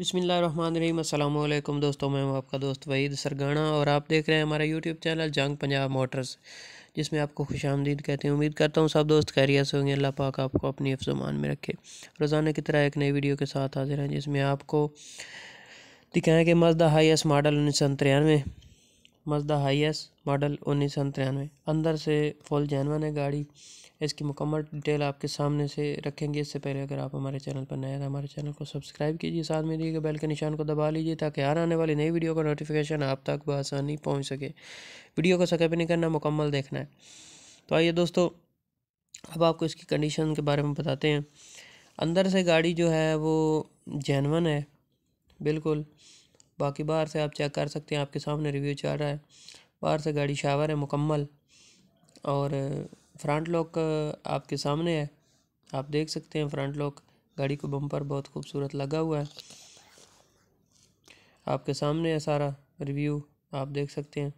बिसमीम अल्लाम दोस्तों मैं हूँ आपका दोस्त वहीद सरगाना और आप देख रहे हैं हमारा यूट्यूब चैनल जंग पंजाब मोटर्स जिसमें आपको खुश आमदीद कहते हैं उम्मीद करता हूँ सब दोस्त खैरिया से होंगे अल्लाह पाक आपको अपनी अफजमान में रखे रोज़ाना की तरह एक नई वीडियो के साथ हाजिर हैं जिसमें आपको दिखाएँ कि मजदा हाई मॉडल उन्नीस सौ तिरानवे मजदा हाई मॉडल उन्नीस सौ तिरानवे अंदर से फुल जैनवन है गाड़ी इसकी मुकम्मल डिटेल आपके सामने से रखेंगे इससे पहले अगर आप हमारे चैनल पर नए हैं तो हमारे चैनल को सब्सक्राइब कीजिए साथ में दिए गए बेल के निशान को दबा लीजिए ताकि हर आने वाली नई वीडियो का नोटिफिकेशन आप तक बसानी पहुँच सके वीडियो को सकेप नहीं करना मुकम्मल देखना है तो आइए दोस्तों अब आपको इसकी कंडीशन के बारे में बताते हैं अंदर से गाड़ी जो है वो जैनवन है बिल्कुल बाकी बाहर से आप चेक कर सकते हैं आपके सामने रिव्यू चल रहा है बाहर से गाड़ी शावर है मुकम्मल और फ्रंट लॉक आपके सामने है आप देख सकते हैं फ्रंट लॉक गाड़ी को बम्पर बहुत खूबसूरत लगा हुआ है आपके सामने है सारा रिव्यू आप देख सकते हैं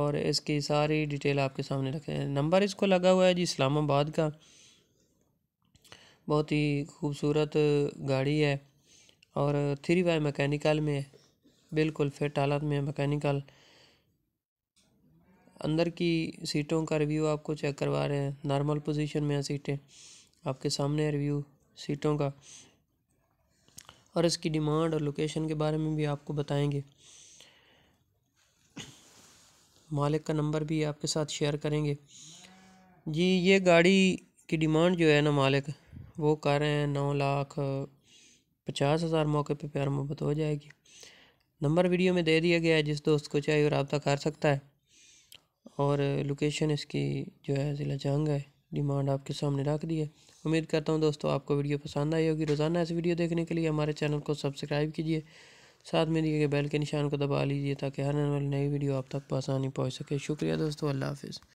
और इसकी सारी डिटेल आपके सामने रखे हैं नंबर इसको लगा हुआ है जी इस्लामाबाद का बहुत ही खूबसूरत गाड़ी है और थ्री वाई मैकेनिकल में है बिल्कुल फिट हालत में मैकेनिकल अंदर की सीटों का रिव्यू आपको चेक करवा रहे हैं नॉर्मल पोजीशन में है सीटें आपके सामने रिव्यू सीटों का और इसकी डिमांड और लोकेशन के बारे में भी आपको बताएंगे मालिक का नंबर भी आपके साथ शेयर करेंगे जी ये गाड़ी की डिमांड जो है ना मालिक वो कर रहे हैं नौ लाख पचास हज़ार मौके पे प्यार मोहब्बत हो जाएगी नंबर वीडियो में दे दिया गया है जिस दोस्त को चाहिए और रबता कर सकता है और लोकेशन इसकी जो है ज़िला जंग है डिमांड आपके सामने रख दी है उम्मीद करता हूँ दोस्तों आपको वीडियो पसंद आई होगी रोज़ाना ऐसी वीडियो देखने के लिए हमारे चैनल को सब्सक्राइब कीजिए साथ में दिए गए बेल के निशान को दबा लीजिए ताकि हर वाली नई वीडियो आप तक आसानी पहुँच सके शुक्रिया दोस्तों अल्लाह हाफिज़